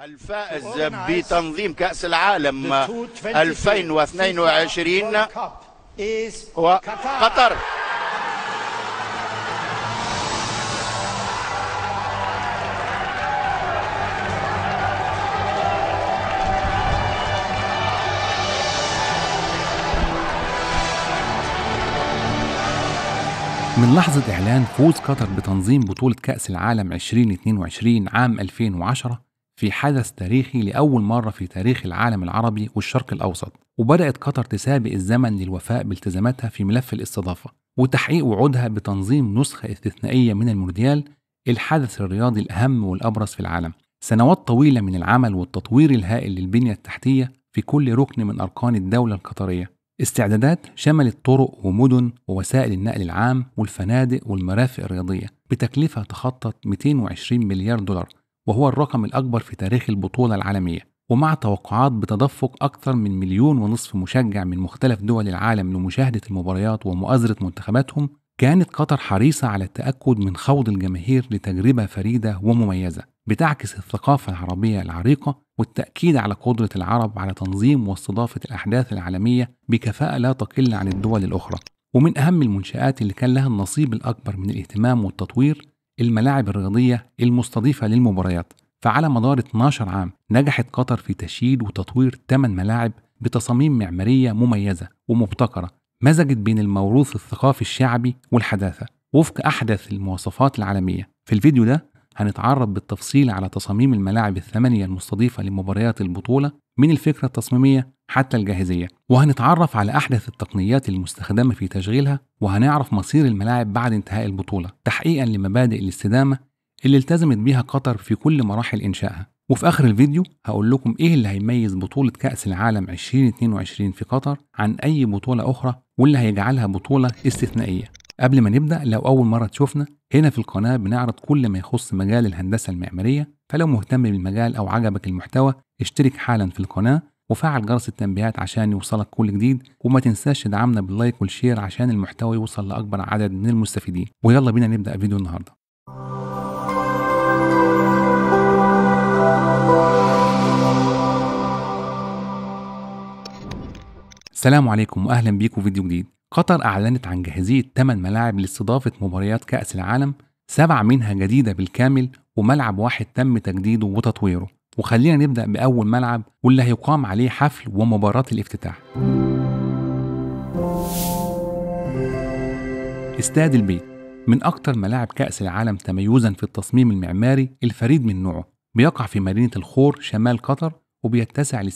الفائز oh, بتنظيم كأس العالم 2022 هو قطر من لحظة إعلان فوز قطر بتنظيم بطولة كأس العالم 2022 عام 2010 في حدث تاريخي لأول مرة في تاريخ العالم العربي والشرق الأوسط وبدأت قطر تسابق الزمن للوفاء بالتزاماتها في ملف الاستضافة وتحقيق وعودها بتنظيم نسخة استثنائية من المونديال الحدث الرياضي الأهم والأبرز في العالم سنوات طويلة من العمل والتطوير الهائل للبنية التحتية في كل ركن من أركان الدولة القطرية استعدادات شملت طرق ومدن ووسائل النقل العام والفنادق والمرافق الرياضية بتكلفة تخطط 220 مليار دولار وهو الرقم الأكبر في تاريخ البطولة العالمية ومع توقعات بتدفق أكثر من مليون ونصف مشجع من مختلف دول العالم لمشاهدة المباريات ومؤازرة منتخباتهم كانت قطر حريصة على التأكد من خوض الجماهير لتجربة فريدة ومميزة بتعكس الثقافة العربية العريقة والتأكيد على قدرة العرب على تنظيم واستضافة الأحداث العالمية بكفاءة لا تقل عن الدول الأخرى ومن أهم المنشآت اللي كان لها النصيب الأكبر من الاهتمام والتطوير الملاعب الرياضية المستضيفة للمباريات فعلى مدار 12 عام نجحت قطر في تشييد وتطوير 8 ملاعب بتصاميم معمارية مميزة ومبتكرة مزجت بين الموروث الثقافي الشعبي والحداثة وفق أحدث المواصفات العالمية في الفيديو ده هنتعرف بالتفصيل على تصاميم الملاعب الثمانية المستضيفة لمباريات البطولة من الفكرة التصميمية حتى الجاهزية وهنتعرف على أحدث التقنيات المستخدمة في تشغيلها وهنعرف مصير الملاعب بعد انتهاء البطولة تحقيقا لمبادئ الاستدامة اللي التزمت بيها قطر في كل مراحل إنشائها وفي آخر الفيديو هقول لكم إيه اللي هيميز بطولة كأس العالم 2022 في قطر عن أي بطولة أخرى واللي هيجعلها بطولة استثنائية قبل ما نبدأ لو أول مرة تشوفنا هنا في القناة بنعرض كل ما يخص مجال الهندسة المعمارية فلو مهتم بالمجال أو عجبك المحتوى اشترك حالا في القناة وفعل جرس التنبيهات عشان يوصلك كل جديد وما تنساش تدعمنا باللايك والشير عشان المحتوى يوصل لأكبر عدد من المستفيدين ويلا بينا نبدأ فيديو النهارده السلام عليكم واهلا بيكم في فيديو جديد قطر اعلنت عن جاهزيه 8 ملاعب لاستضافه مباريات كاس العالم سبعة منها جديدة بالكامل وملعب واحد تم تجديده وتطويره وخلينا نبدأ بأول ملعب واللي هيقام عليه حفل ومباراة الافتتاح استاد البيت من أكثر ملاعب كأس العالم تميزا في التصميم المعماري الفريد من نوعه بيقع في مدينة الخور شمال قطر وبيتسع ل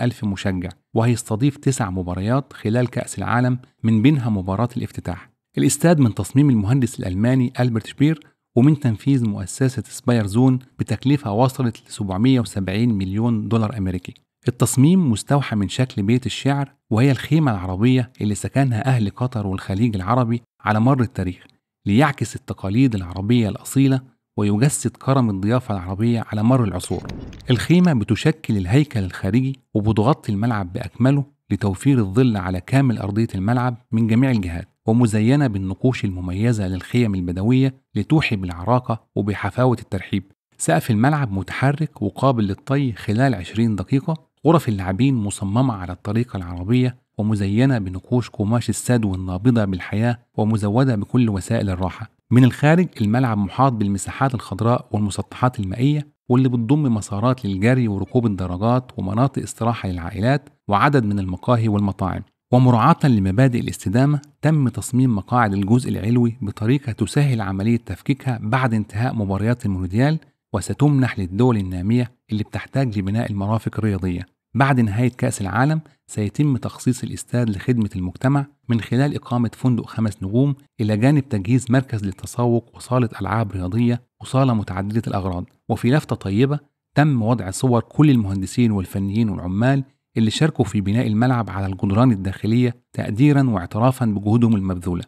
ألف مشجع وهيستضيف تسع مباريات خلال كأس العالم من بينها مباراة الافتتاح الاستاد من تصميم المهندس الألماني ألبرت شبير ومن تنفيذ مؤسسة سباير زون بتكلفة وصلت ل 770 مليون دولار أمريكي التصميم مستوحى من شكل بيت الشعر وهي الخيمة العربية اللي سكنها أهل قطر والخليج العربي على مر التاريخ ليعكس التقاليد العربية الأصيلة ويجسد كرم الضيافة العربية على مر العصور الخيمة بتشكل الهيكل الخارجي وبتغطي الملعب بأكمله لتوفير الظل على كامل أرضية الملعب من جميع الجهات ومزينة بالنقوش المميزة للخيم البدوية لتوحي بالعراقة وبحفاوة الترحيب سقف الملعب متحرك وقابل للطي خلال 20 دقيقة غرف اللاعبين مصممة على الطريقة العربية ومزينة بنقوش قماش السدو النابضة بالحياة ومزودة بكل وسائل الراحة من الخارج الملعب محاط بالمساحات الخضراء والمسطحات المائية واللي بتضم مسارات للجري وركوب الدراجات ومناطق استراحة للعائلات وعدد من المقاهي والمطاعم ومراعاة لمبادئ الاستدامة تم تصميم مقاعد الجزء العلوي بطريقة تسهل عملية تفكيكها بعد انتهاء مباريات المونديال وستمنح للدول النامية اللي بتحتاج لبناء المرافق الرياضية بعد نهاية كأس العالم سيتم تخصيص الاستاد لخدمة المجتمع من خلال إقامة فندق خمس نجوم إلى جانب تجهيز مركز للتسوق وصالة ألعاب رياضية وصالة متعددة الأغراض وفي لفتة طيبة تم وضع صور كل المهندسين والفنيين والعمال اللي شاركوا في بناء الملعب على الجدران الداخلية تقديرا واعترافا بجهودهم المبذولة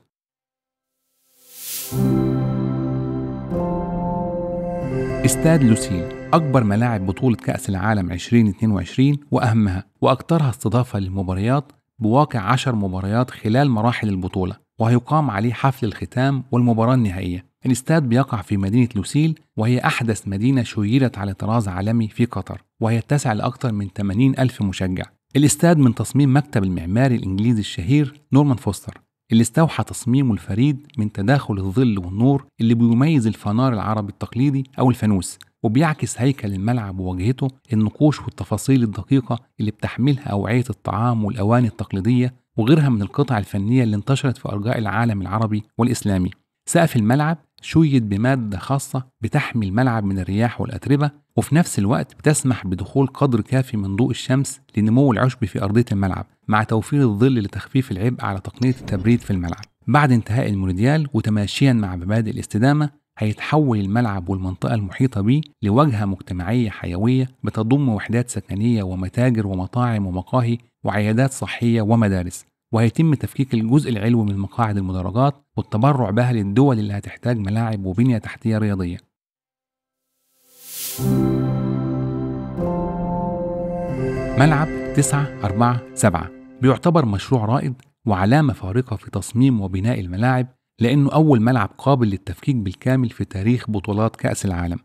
استاد لوسيل أكبر ملاعب بطولة كأس العالم 2022 وأهمها وأكثرها استضافة للمباريات بواقع 10 مباريات خلال مراحل البطولة وهيقام عليه حفل الختام والمباراة النهائية الاستاد بيقع في مدينة لوسيل وهي أحدث مدينة شيرت على طراز عالمي في قطر وهي تسع لأكثر من 80 ألف مشجع الاستاد من تصميم مكتب المعماري الإنجليزي الشهير نورمان فوستر اللي استوحى تصميمه الفريد من تداخل الظل والنور اللي بيميز الفنار العربي التقليدي أو الفانوس وبيعكس هيكل الملعب وواجهته النقوش والتفاصيل الدقيقة اللي بتحملها أوعية الطعام والأواني التقليدية وغيرها من القطع الفنية اللي انتشرت في أرجاء العالم العربي والإسلامي سقف الملعب شيد بمادة خاصة بتحمي الملعب من الرياح والأتربة وفي نفس الوقت بتسمح بدخول قدر كافي من ضوء الشمس لنمو العشب في أرضية الملعب مع توفير الظل لتخفيف العبء على تقنية التبريد في الملعب بعد انتهاء المونديال وتماشيا مع مبادئ الاستدامة هيتحول الملعب والمنطقة المحيطة به لواجهة مجتمعية حيوية بتضم وحدات سكنية ومتاجر ومطاعم ومقاهي وعيادات صحية ومدارس وهيتم تفكيك الجزء العلوي من مقاعد المدرجات والتبرع بها للدول اللي هتحتاج ملاعب وبنية تحتية رياضية ملعب 947 بيعتبر مشروع رائد وعلامة فارقة في تصميم وبناء الملاعب لأنه أول ملعب قابل للتفكيك بالكامل في تاريخ بطولات كأس العالم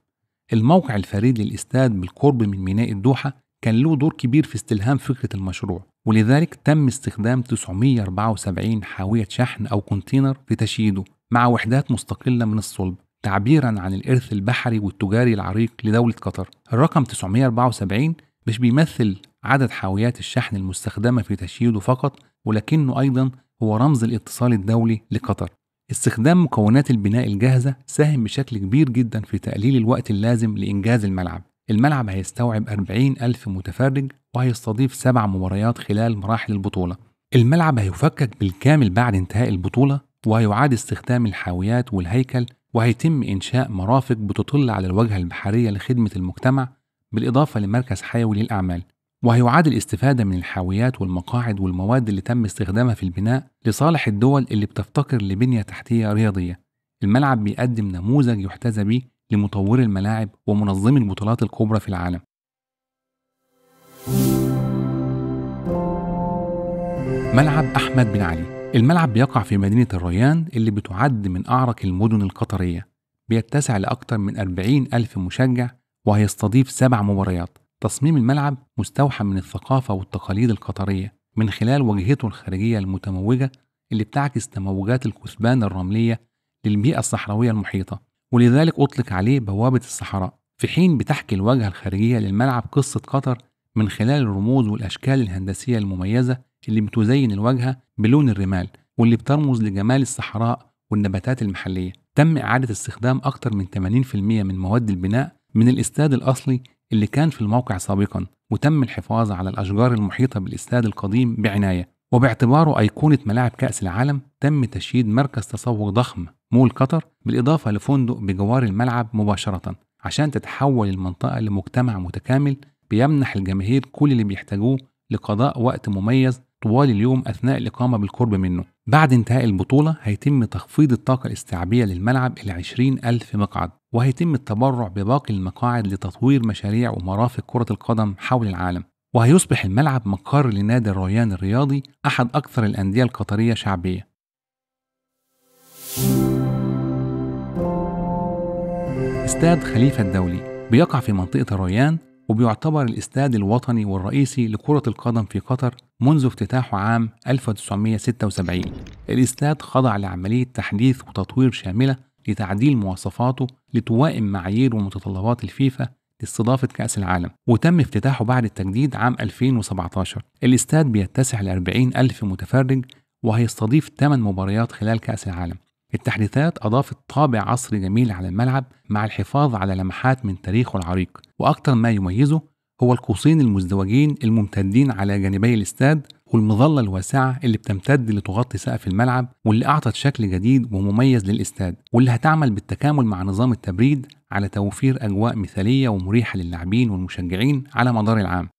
الموقع الفريد للاستاد بالقرب من ميناء الدوحة كان له دور كبير في استلهام فكرة المشروع ولذلك تم استخدام 974 حاوية شحن أو كونتينر لتشييده مع وحدات مستقلة من الصلب تعبيرا عن الإرث البحري والتجاري العريق لدولة قطر الرقم 974 مش بيمثل عدد حاويات الشحن المستخدمة في تشييده فقط ولكنه أيضا هو رمز الاتصال الدولي لقطر استخدام مكونات البناء الجاهزة ساهم بشكل كبير جدا في تقليل الوقت اللازم لإنجاز الملعب الملعب هيستوعب 40 ألف متفرج وهيستضيف سبع مباريات خلال مراحل البطولة الملعب هيفكك بالكامل بعد انتهاء البطولة وهيعاد استخدام الحاويات والهيكل وهيتم إنشاء مرافق بتطل على الواجهة البحرية لخدمة المجتمع بالإضافة لمركز حيوي للأعمال وهيعاد الاستفادة من الحاويات والمقاعد والمواد اللي تم استخدامها في البناء لصالح الدول اللي بتفتقر لبنية تحتية رياضية الملعب بيقدم نموذج يحتذى به لمطوري الملاعب ومنظمي البطولات الكبرى في العالم ملعب أحمد بن علي الملعب بيقع في مدينة الريان اللي بتعد من أعرق المدن القطرية بيتسع لأكثر من 40 ألف مشجع وهيستضيف سبع مباريات تصميم الملعب مستوحى من الثقافة والتقاليد القطرية من خلال واجهته الخارجية المتموجة اللي بتعكس تموجات الكثبان الرملية للبيئة الصحراوية المحيطة ولذلك أطلق عليه بوابة الصحراء في حين بتحكي الواجهة الخارجية للملعب قصة قطر من خلال الرموز والأشكال الهندسية المميزة اللي بتزين الواجهة بلون الرمال واللي بترمز لجمال الصحراء والنباتات المحلية تم إعادة استخدام أكثر من 80% من مواد البناء من الاستاد الأصلي اللي كان في الموقع سابقا وتم الحفاظ على الأشجار المحيطة بالاستاد القديم بعناية وباعتباره أيقونة ملاعب كأس العالم تم تشييد مركز تسوق ضخم مول قطر بالإضافة لفندق بجوار الملعب مباشرة عشان تتحول المنطقة لمجتمع متكامل بيمنح الجماهير كل اللي بيحتاجوه لقضاء وقت مميز طوال اليوم أثناء الإقامة بالقرب منه بعد انتهاء البطولة هيتم تخفيض الطاقة الاستيعابية للملعب إلى 20 ألف مقعد وهيتم التبرع بباقي المقاعد لتطوير مشاريع ومرافق كرة القدم حول العالم وهيصبح الملعب مقر لنادي الريان الرياضي أحد أكثر الأندية القطرية شعبية استاد خليفة الدولي بيقع في منطقة الريان وبيعتبر الاستاد الوطني والرئيسي لكرة القدم في قطر منذ افتتاحه عام 1976 الاستاد خضع لعملية تحديث وتطوير شاملة لتعديل مواصفاته لتوائم معايير ومتطلبات الفيفا لاستضافة كأس العالم وتم افتتاحه بعد التجديد عام 2017 الاستاد بيتسع ل 40 ألف متفرج وهيستضيف 8 مباريات خلال كأس العالم التحديثات أضافت طابع عصري جميل على الملعب مع الحفاظ على لمحات من تاريخه العريق وأكثر ما يميزه هو القوسين المزدوجين الممتدين على جانبي الاستاد والمظلة الواسعة اللي بتمتد لتغطي سقف الملعب واللي أعطت شكل جديد ومميز للاستاد واللي هتعمل بالتكامل مع نظام التبريد على توفير أجواء مثالية ومريحة للاعبين والمشجعين على مدار العام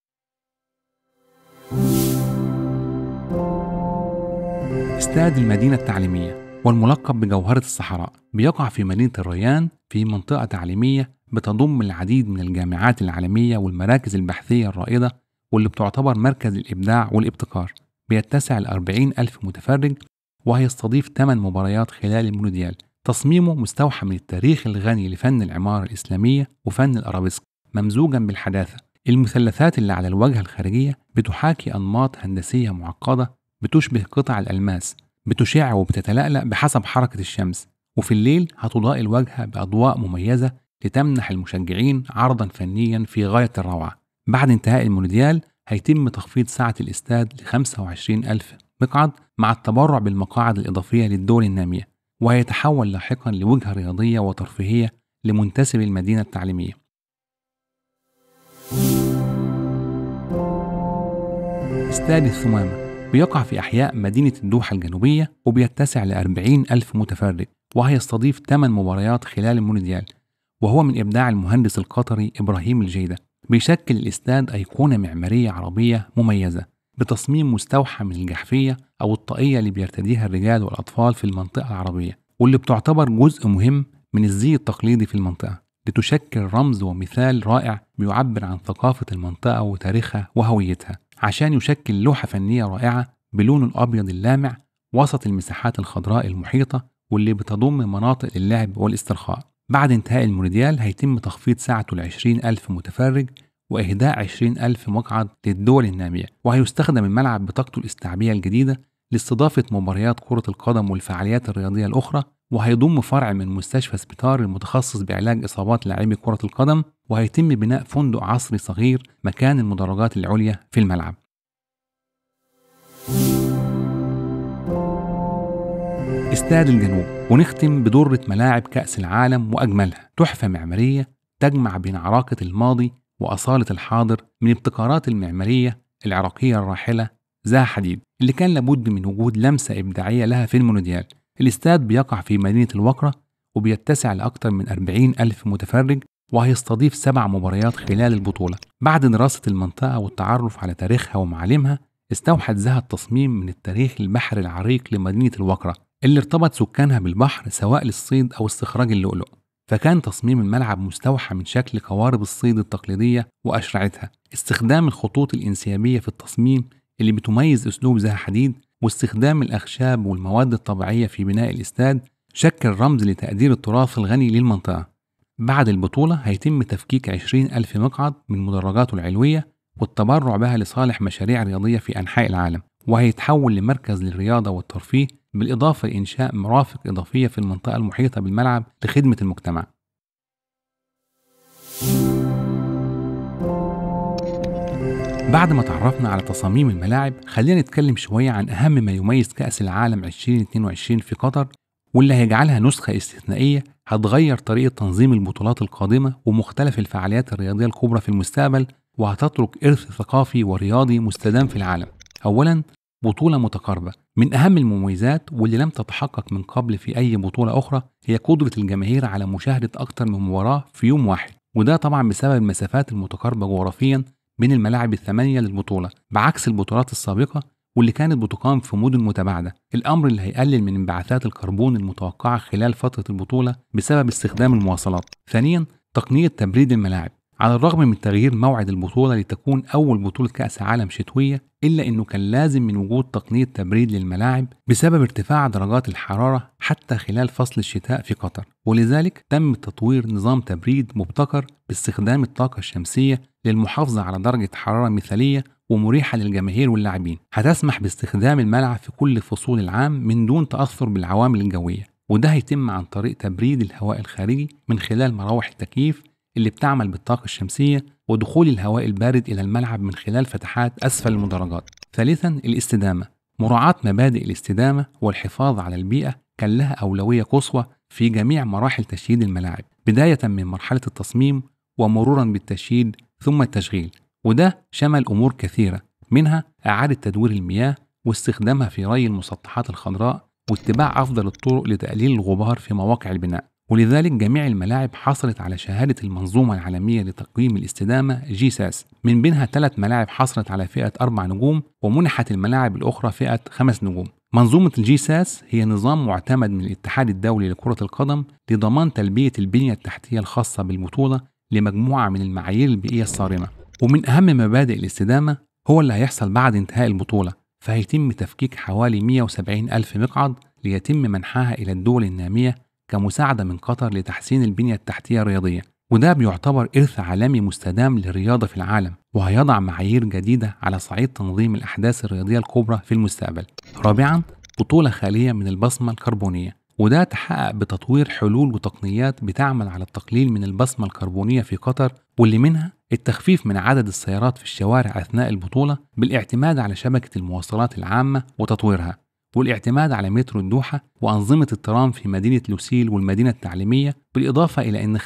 استاد المدينة التعليمية والملقب بجوهرة الصحراء بيقع في مدينة الريان في منطقة تعليمية بتضم العديد من الجامعات العالمية والمراكز البحثية الرائدة واللي بتعتبر مركز الإبداع والابتكار بيتسع ل ألف متفرج وهيستضيف 8 مباريات خلال المونديال تصميمه مستوحى من التاريخ الغني لفن العمارة الإسلامية وفن الأرابيسك ممزوجا بالحداثة المثلثات اللي على الواجهة الخارجية بتحاكي أنماط هندسية معقدة بتشبه قطع الألماس بتشع وبتتلألأ بحسب حركة الشمس وفي الليل هتضاء الواجهة بأضواء مميزة لتمنح المشجعين عرضا فنيا في غاية الروعة بعد انتهاء المونديال هيتم تخفيض سعة الاستاد ل 25 ألف مقعد مع التبرع بالمقاعد الإضافية للدول النامية وهيتحول لاحقا لوجهة رياضية وترفيهية لمنتسب المدينة التعليمية استاد الثمامة بيقع في أحياء مدينة الدوحة الجنوبية وبيتسع لأربعين ألف متفرج وهيستضيف 8 مباريات خلال المونديال وهو من إبداع المهندس القطري إبراهيم الجيدة بيشكل الاستاد أيقونة معمارية عربية مميزة بتصميم مستوحى من الجحفية أو الطاقية اللي بيرتديها الرجال والأطفال في المنطقة العربية واللي بتعتبر جزء مهم من الزي التقليدي في المنطقة لتشكل رمز ومثال رائع بيعبر عن ثقافة المنطقة وتاريخها وهويتها عشان يشكل لوحة فنية رائعة بلون الأبيض اللامع وسط المساحات الخضراء المحيطة واللي بتضم مناطق اللعب والاسترخاء بعد انتهاء المونديال هيتم تخفيض ساعته لعشرين ألف متفرج وإهداء عشرين ألف مقعد للدول النامية وهيستخدم الملعب بطاقته الاستعبية الجديدة لاستضافة مباريات كرة القدم والفعاليات الرياضية الأخرى وهيضم فرع من مستشفى سبيتار المتخصص بعلاج إصابات لاعبي كرة القدم وهيتم بناء فندق عصري صغير مكان المدرجات العليا في الملعب استاد الجنوب ونختم بدورة ملاعب كأس العالم وأجملها تحفة معمارية تجمع بين عراقة الماضي وأصالة الحاضر من ابتكارات المعمارية العراقية الراحلة زها حديد اللي كان لابد من وجود لمسة إبداعية لها في المونديال الاستاد بيقع في مدينة الوقرة وبيتسع لأكثر من 40 ألف متفرج وهيستضيف سبع مباريات خلال البطولة بعد دراسة المنطقة والتعرف على تاريخها ومعالمها استوحت زها التصميم من التاريخ البحر العريق لمدينة الوقرة اللي ارتبط سكانها بالبحر سواء للصيد أو استخراج اللؤلؤ فكان تصميم الملعب مستوحى من شكل قوارب الصيد التقليدية وأشرعتها استخدام الخطوط الإنسيابية في التصميم اللي بتميز أسلوب زها حديد واستخدام الأخشاب والمواد الطبيعية في بناء الاستاد شكل رمز لتقدير التراث الغني للمنطقة بعد البطولة هيتم تفكيك 20 ألف مقعد من مدرجاته العلوية والتبرع بها لصالح مشاريع رياضية في أنحاء العالم وهيتحول لمركز للرياضة والترفيه بالإضافة لإنشاء مرافق إضافية في المنطقة المحيطة بالملعب لخدمة المجتمع. thank you بعد ما تعرفنا على تصاميم الملاعب خلينا نتكلم شوية عن أهم ما يميز كأس العالم 2022 في قطر واللي هيجعلها نسخة استثنائية هتغير طريقة تنظيم البطولات القادمة ومختلف الفعاليات الرياضية الكبرى في المستقبل وهتترك إرث ثقافي ورياضي مستدام في العالم أولا بطولة متقاربة من أهم المميزات واللي لم تتحقق من قبل في أي بطولة أخرى هي قدرة الجماهير على مشاهدة أكثر من مباراة في يوم واحد وده طبعا بسبب المسافات المتقاربة جغرافيا بين الملاعب الثمانية للبطولة بعكس البطولات السابقة واللي كانت بتقام في مدن متباعدة الأمر اللي هيقلل من انبعاثات الكربون المتوقعة خلال فترة البطولة بسبب استخدام المواصلات ثانيا تقنية تبريد الملاعب على الرغم من تغيير موعد البطولة لتكون أول بطولة كأس عالم شتوية إلا أنه كان لازم من وجود تقنية تبريد للملاعب بسبب ارتفاع درجات الحرارة حتى خلال فصل الشتاء في قطر ولذلك تم تطوير نظام تبريد مبتكر باستخدام الطاقة الشمسية للمحافظة على درجة حرارة مثالية ومريحة للجماهير واللاعبين هتسمح باستخدام الملعب في كل فصول العام من دون تأثر بالعوامل الجوية وده هيتم عن طريق تبريد الهواء الخارجي من خلال مراوح التكييف اللي بتعمل بالطاقة الشمسية ودخول الهواء البارد إلى الملعب من خلال فتحات أسفل المدرجات. ثالثا الاستدامة مراعاة مبادئ الاستدامة والحفاظ على البيئة كان لها أولوية قصوى في جميع مراحل تشييد الملاعب بداية من مرحلة التصميم ومرورا بالتشييد ثم التشغيل وده شمل أمور كثيرة منها إعادة تدوير المياه واستخدامها في ري المسطحات الخضراء واتباع أفضل الطرق لتقليل الغبار في مواقع البناء ولذلك جميع الملاعب حصلت على شهادة المنظومة العالمية لتقييم الاستدامة جيساس من بينها ثلاث ملاعب حصلت على فئة أربع نجوم ومنحت الملاعب الأخرى فئة خمس نجوم منظومة الجيساس هي نظام معتمد من الاتحاد الدولي لكرة القدم لضمان تلبية البنية التحتية الخاصة بالبطولة لمجموعة من المعايير البيئية الصارمة ومن أهم مبادئ الاستدامة هو اللي هيحصل بعد انتهاء البطولة فهيتم تفكيك حوالي 170 ألف مقعد ليتم منحها إلى الدول النامية كمساعدة من قطر لتحسين البنية التحتية الرياضية وده بيعتبر إرث عالمي مستدام للرياضة في العالم وهيضع معايير جديدة على صعيد تنظيم الأحداث الرياضية الكبرى في المستقبل رابعا بطولة خالية من البصمة الكربونية وده تحقق بتطوير حلول وتقنيات بتعمل على التقليل من البصمة الكربونية في قطر واللي منها التخفيف من عدد السيارات في الشوارع أثناء البطولة بالاعتماد على شبكة المواصلات العامة وتطويرها والاعتماد على مترو الدوحة وأنظمة الترام في مدينة لوسيل والمدينة التعليمية بالإضافة إلى أن 25%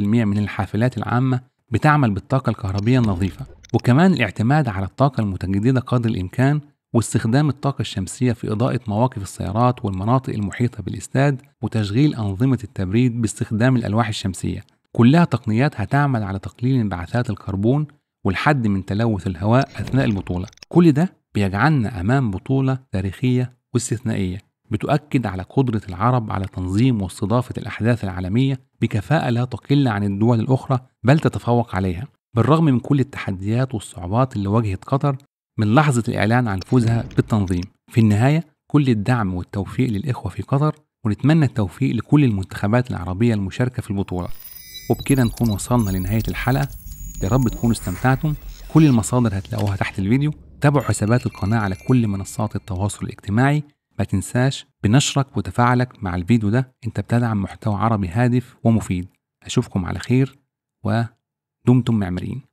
من الحافلات العامة بتعمل بالطاقة الكهربية النظيفة وكمان الاعتماد على الطاقة المتجددة قدر الإمكان واستخدام الطاقة الشمسية في إضاءة مواقف السيارات والمناطق المحيطة بالاستاد وتشغيل أنظمة التبريد باستخدام الألواح الشمسية كلها تقنيات هتعمل على تقليل انبعاثات الكربون والحد من تلوث الهواء أثناء البطولة كل ده بيجعلنا أمام بطولة تاريخية واستثنائية بتؤكد على قدرة العرب على تنظيم واستضافة الأحداث العالمية بكفاءة لا تقل عن الدول الأخرى بل تتفوق عليها بالرغم من كل التحديات والصعوبات اللي واجهت قطر من لحظة الإعلان عن فوزها بالتنظيم في النهاية كل الدعم والتوفيق للإخوة في قطر ونتمنى التوفيق لكل المنتخبات العربية المشاركة في البطولة وبكده نكون وصلنا لنهاية الحلقة يا رب تكونوا استمتعتم كل المصادر هتلاقوها تحت الفيديو تابعوا حسابات القناة على كل منصات التواصل الاجتماعي ما تنساش بنشرك وتفاعلك مع الفيديو ده انت بتدعم محتوى عربي هادف ومفيد أشوفكم على خير ودمتم معمرين